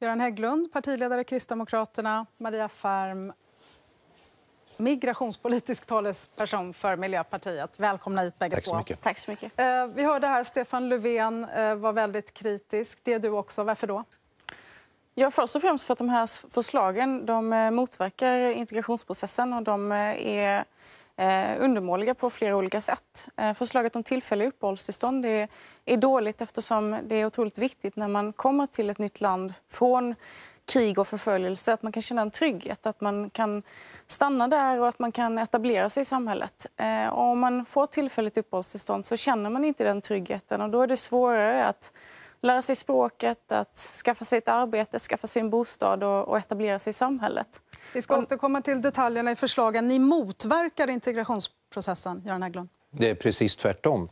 Göran Hägglund, partiledare Kristdemokraterna, Maria Färm, migrationspolitisk talesperson för Miljöpartiet. Välkomna hit bägge Tack så två. Mycket. Tack så mycket. Eh, vi hörde här Stefan Löfven eh, var väldigt kritisk. Det är du också. Varför då? Ja, först och främst för att de här förslagen de eh, motverkar integrationsprocessen och de är eh, undermåliga på flera olika sätt. Eh, förslaget om tillfälliga uppehållstillstånd är, är dåligt eftersom det är otroligt viktigt när man kommer till ett nytt land från krig och förföljelse, att man kan känna en trygghet, att man kan stanna där och att man kan etablera sig i samhället. Eh, om man får tillfälligt uppehållstillstånd så känner man inte den tryggheten och då är det svårare att lära sig språket, att skaffa sig ett arbete, skaffa sig en bostad och, och etablera sig i samhället. Vi ska återkomma till detaljerna i förslagen. Ni motverkar integrationsprocessen, Göran Hägglund. Det är precis tvärtom.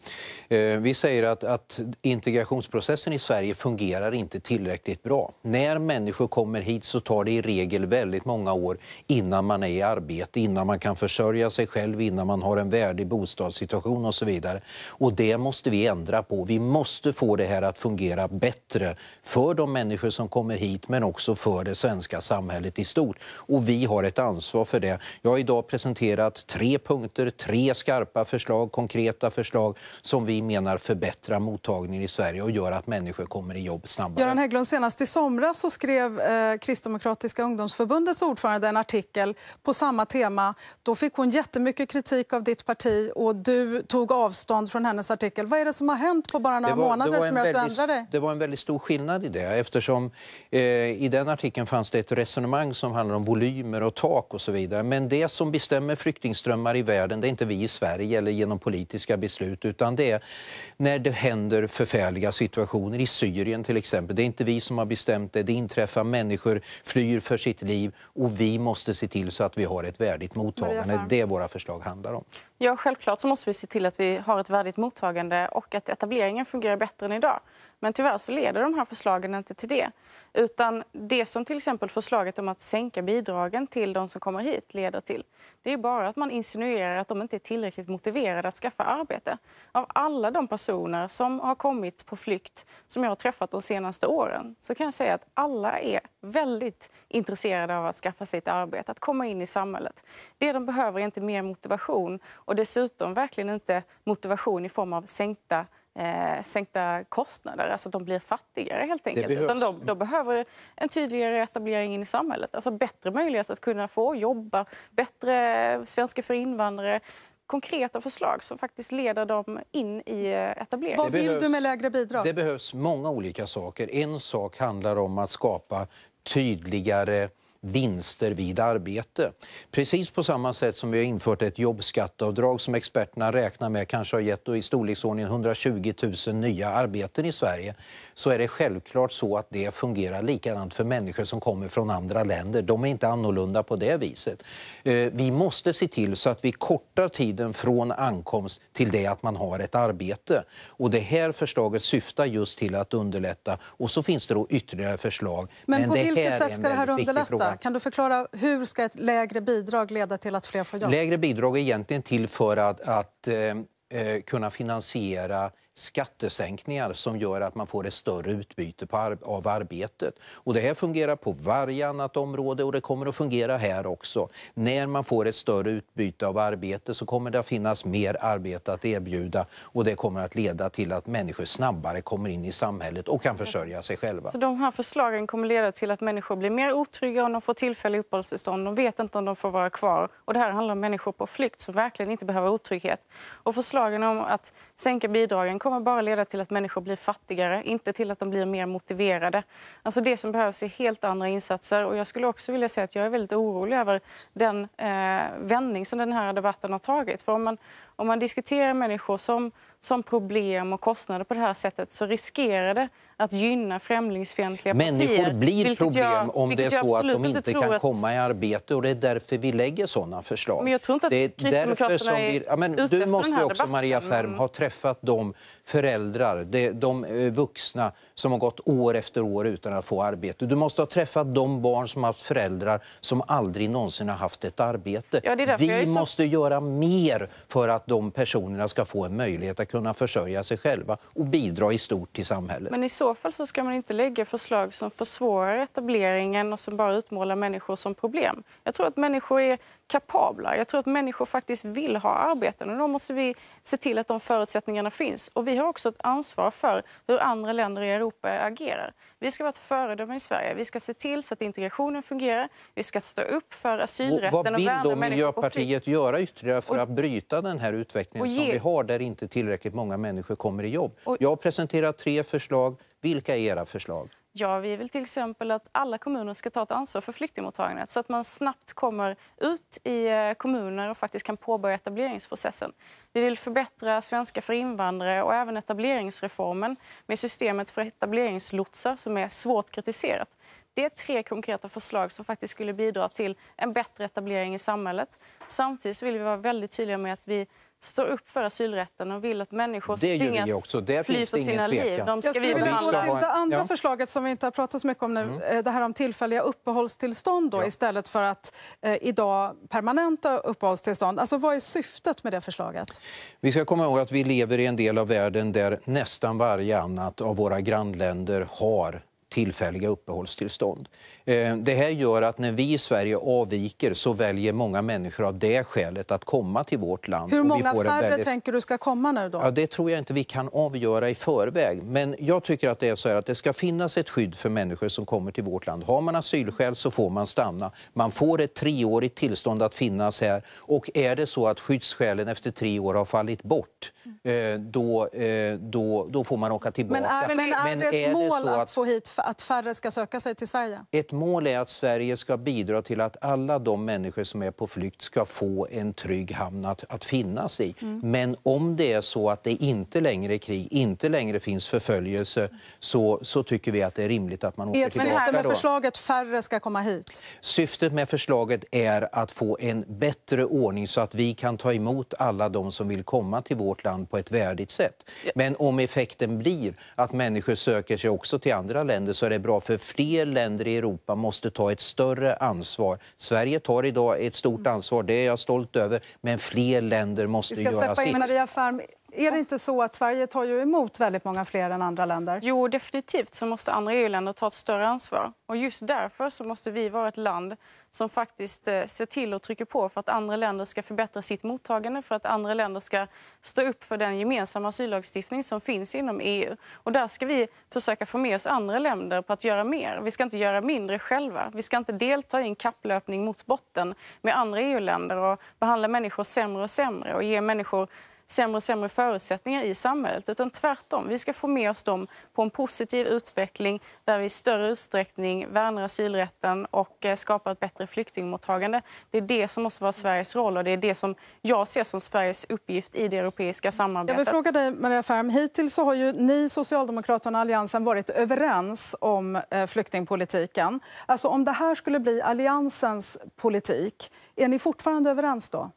Eh, vi säger att, att, integrationsprocessen i Sverige fungerar inte tillräckligt bra. När människor kommer hit så tar det i regel väldigt många år innan man är i arbete, innan man kan försörja sig själv, innan man har en värdig bostadssituation och så vidare. Och det måste vi ändra på. Vi måste få det här att fungera bättre för de människor som kommer hit men också för det svenska samhället i stort. Och vi har ett ansvar för det. Jag har idag presenterat tre punkter, tre skarpa förslag förslag, konkreta förslag som vi menar förbättrar mottagningen i Sverige och gör att människor kommer i jobb snabbare. Göran Hägglund, senast i somras så skrev eh, Kristdemokratiska ungdomsförbundets ordförande en artikel på samma tema. Då fick hon jättemycket kritik av ditt parti och du tog avstånd från hennes artikel. Vad är det som har hänt på bara några var, månader som gör att du ändrar dig? Det var en väldigt stor skillnad i det eftersom eh, i den artikeln fanns det ett resonemang som handlar om volymer och tak och så vidare. Men det som bestämmer flyktingströmmar i världen det är inte vi i Sverige eller genom genom politiska beslut utan det är när det händer förfärliga situationer i Syrien till exempel. Det är inte vi som har bestämt det. Det inträffar människor flyr för sitt liv och vi måste se till så att vi har ett värdigt mottagande. Det är det våra förslag handlar om. Ja, självklart så måste vi se till att vi har ett värdigt mottagande och att etableringen fungerar bättre än idag. Men tyvärr så leder de här förslagen inte till det. Utan det som till exempel förslaget om att sänka bidragen till de som kommer hit leder till, det är bara att man insinuerar att de inte är tillräckligt motiverade att skaffa arbete. Av alla de personer som har kommit på flykt som jag har träffat de senaste åren så kan jag säga att alla är väldigt intresserade av att skaffa sig ett arbete, att komma in i samhället. Det de behöver är inte mer motivation och dessutom verkligen inte motivation i form av sänkta eh, sänkta kostnader, alltså att de blir fattigare helt enkelt. Utan de, de, behöver en tydligare etablering in i samhället, alltså bättre möjlighet att kunna få jobba, bättre svenska för invandrare, konkreta förslag som faktiskt leder dem in i eh, etablering. Vad vill du med lägre bidrag? Det behövs många olika saker. En sak handlar om att skapa tydligare vinster vid arbete. Precis på samma sätt som vi har infört ett jobbskatteavdrag som experterna räknar med kanske har gett i storleksordningen 120 000 nya arbeten i Sverige så är det självklart så att det fungerar likadant för människor som kommer från andra länder. De är inte annorlunda på det viset. Eh, vi måste se till så att vi kortar tiden från ankomst till det att man har ett arbete. Och det här förslaget syftar just till att underlätta. Och så finns det då ytterligare förslag. Men, Men på vilket sätt ska det här underlätta? vänta. Kan du förklara hur ska ett lägre bidrag leda till att fler får jobb? Lägre bidrag är egentligen till för att, att eh, eh kunna finansiera skattesänkningar som gör att man får ett större utbyte ar av arbetet. Och det här fungerar på varje annat område och det kommer att fungera här också. När man får ett större utbyte av arbete så kommer det att finnas mer arbete att erbjuda och det kommer att leda till att människor snabbare kommer in i samhället och kan försörja sig själva. Så de här förslagen kommer leda till att människor blir mer otrygga om de får tillfälliga uppehållstillstånd. De vet inte om de får vara kvar. Och det här handlar om människor på flykt som verkligen inte behöver otrygghet. Och förslagen om att sänka bidragen kommer bara leda till att människor blir fattigare, inte till att de blir mer motiverade. Alltså det som behövs är helt andra insatser. Och jag skulle också vilja säga att jag är väldigt orolig över den eh, vändning som den här debatten har tagit. För om man, om man diskuterar människor som som problem och kostnader på det här sättet så riskerar det att gynna främlingsfientliga Människor partier. Människor blir problem jag, om det är så att de inte kan att... komma i arbete och det är därför vi lägger sådana förslag. Men jag tror inte att det är vi... ja, men Du måste också, debatten. Maria Färm, ha träffat de föräldrar, de, de eh, vuxna som har gått år efter år utan att få arbete. Du måste ha träffat de barn som har haft föräldrar som aldrig någonsin har haft ett arbete. Ja, vi så... måste göra mer för att de personerna ska få en möjlighet att kunna försörja sig själva och bidra i stort till samhället. Men i så fall så ska man inte lägga förslag som försvårar etableringen och som bara utmålar människor som problem. Jag tror att människor är kapabla. Jag tror att människor faktiskt vill ha arbeten och då måste vi se till att de förutsättningarna finns. Och vi har också ett ansvar för hur andra länder i Europa agerar. Vi ska vara ett föredöme i Sverige. Vi ska se till så att integrationen fungerar. Vi ska stå upp för asylrätten och, och värna Vad vill då Miljöpartiet göra ytterligare för och, att bryta den här utvecklingen ge... som vi har där inte tillräckligt många människor kommer i jobb? Och, Jag har presenterat tre förslag. Vilka är era förslag? Ja, vi vill till exempel att alla kommuner ska ta ett ansvar för flyktingmottagandet så att man snabbt kommer ut i eh, kommuner och faktiskt kan påbörja etableringsprocessen. Vi vill förbättra svenska för invandrare och även etableringsreformen med systemet för etableringslotsar som är svårt kritiserat. Det är tre konkreta förslag som faktiskt skulle bidra till en bättre etablering i samhället. Samtidigt vill vi vara väldigt tydliga med att vi står upp för asylrätten och vill att människor som tvingas fly för sina liv, de ska vi behandla. Jag skulle vilja gå till det andra ja. förslaget som vi inte har pratat så mycket om nu, mm. Eh, det här om tillfälliga uppehållstillstånd då, ja. istället för att eh, idag permanenta uppehållstillstånd. Alltså vad är syftet med det förslaget? Vi ska komma ihåg att vi lever i en del av världen där nästan varje annat av våra grannländer har tillfälliga uppehållstillstånd. Eh, det här gör att när vi i Sverige avviker så väljer många människor av det skälet att komma till vårt land. Hur många färre väldigt... tänker du ska komma nu då? Ja, det tror jag inte vi kan avgöra i förväg. Men jag tycker att det är så här att det ska finnas ett skydd för människor som kommer till vårt land. Har man asylskäl så får man stanna. Man får ett treårigt tillstånd att finnas här och är det så att skyddsskälen efter tre år har fallit bort eh, då, eh, då, då får man åka tillbaka. Men är, men är det ett mål att, att få hit att färre ska söka sig till Sverige? Ett mål är att Sverige ska bidra till att alla de människor som är på flykt ska få en trygg hamn att, att finnas i. Mm. Men om det är så att det inte längre är krig, inte längre finns förföljelse så, så tycker vi att det är rimligt att man åker Ert tillbaka. Syftet med då. förslaget färre ska komma hit? Syftet med förslaget är att få en bättre ordning så att vi kan ta emot alla de som vill komma till vårt land på ett värdigt sätt. Men om effekten blir att människor söker sig också till andra länder länder så är det bra för fler länder i Europa måste ta ett större ansvar. Sverige tar idag ett stort ansvar, det är jag stolt över, men fler länder måste göra sitt. Vi ska släppa in Maria Färm är det inte så att Sverige tar ju emot väldigt många fler än andra länder? Jo, definitivt så måste andra EU-länder ta ett större ansvar. Och just därför så måste vi vara ett land som faktiskt eh, ser till och trycker på för att andra länder ska förbättra sitt mottagande, för att andra länder ska stå upp för den gemensamma asyllagstiftning som finns inom EU. Och där ska vi försöka få med oss andra länder på att göra mer. Vi ska inte göra mindre själva. Vi ska inte delta i en kapplöpning mot botten med andra EU-länder och behandla människor sämre och sämre och ge människor sämre och sämre förutsättningar i samhället. Utan tvärtom, vi ska få med oss dem på en positiv utveckling där vi i större utsträckning värnar asylrätten och eh, skapar ett bättre flyktingmottagande. Det är det som måste vara Sveriges roll och det är det som jag ser som Sveriges uppgift i det europeiska samarbetet. Jag vill fråga dig, Maria Färm. Hittills så har ju ni, Socialdemokraterna och Alliansen varit överens om eh, flyktingpolitiken. Alltså om det här skulle bli Alliansens politik, är ni fortfarande överens då?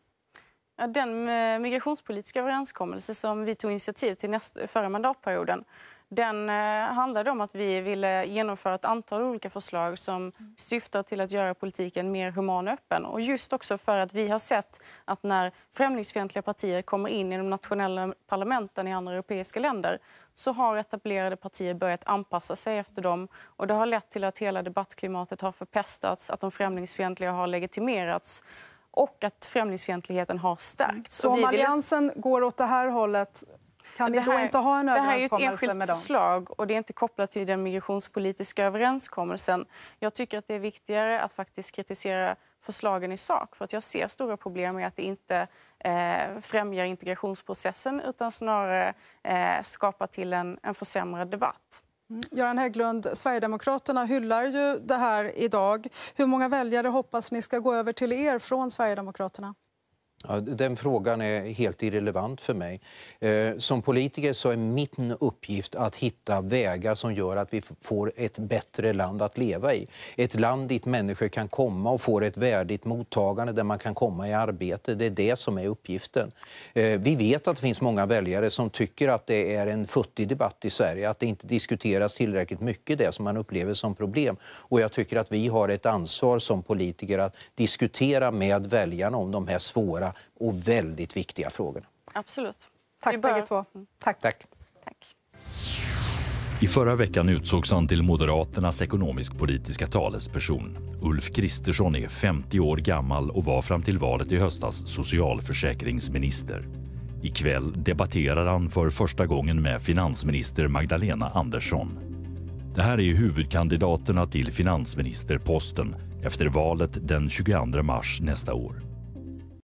Den eh, migrationspolitiska överenskommelse som vi tog initiativ till nästa, förra mandatperioden den eh, handlade om att vi ville genomföra ett antal olika förslag som syftar till att göra politiken mer human och öppen. Och just också för att vi har sett att när främlingsfientliga partier kommer in i de nationella parlamenten i andra europeiska länder så har etablerade partier börjat anpassa sig efter dem. Och det har lett till att hela debattklimatet har förpestats, att de främlingsfientliga har legitimerats och att främlingsfientligheten har stärkts. Så om Alliansen vill... går åt det här hållet kan det ni här, inte ha en överenskommelse Det här är ett enskilt förslag och det är inte kopplat till den migrationspolitiska överenskommelsen. Jag tycker att det är viktigare att faktiskt kritisera förslagen i sak. För att Jag ser stora problem med att det inte eh, främjar integrationsprocessen utan snarare eh, skapar till en, en försämrad debatt. Göran Hägglund, Sverigedemokraterna hyllar ju det här idag. Hur många väljare hoppas ni ska gå över till er från Sverigedemokraterna? Ja, den frågan är helt irrelevant för mig. Eh, som politiker så är min uppgift att hitta vägar som gör att vi får ett bättre land att leva i. Ett land dit människor kan komma och får ett värdigt mottagande där man kan komma i arbete. Det är det som är uppgiften. Eh, vi vet att det finns många väljare som tycker att det är en futtig debatt i Sverige, att det inte diskuteras tillräckligt mycket det som man upplever som problem. Och jag tycker att vi har ett ansvar som politiker att diskutera med väljarna om de här svåra stora och väldigt viktiga frågorna. Absolut. Tack bägge två. Mm. Tack. Tack. Tack. I förra veckan utsågs han till Moderaternas ekonomisk-politiska talesperson. Ulf Kristersson är 50 år gammal och var fram till valet i höstas socialförsäkringsminister. I kväll debatterar han för första gången med finansminister Magdalena Andersson. Det här är huvudkandidaterna till finansministerposten efter valet den 22 mars nästa år.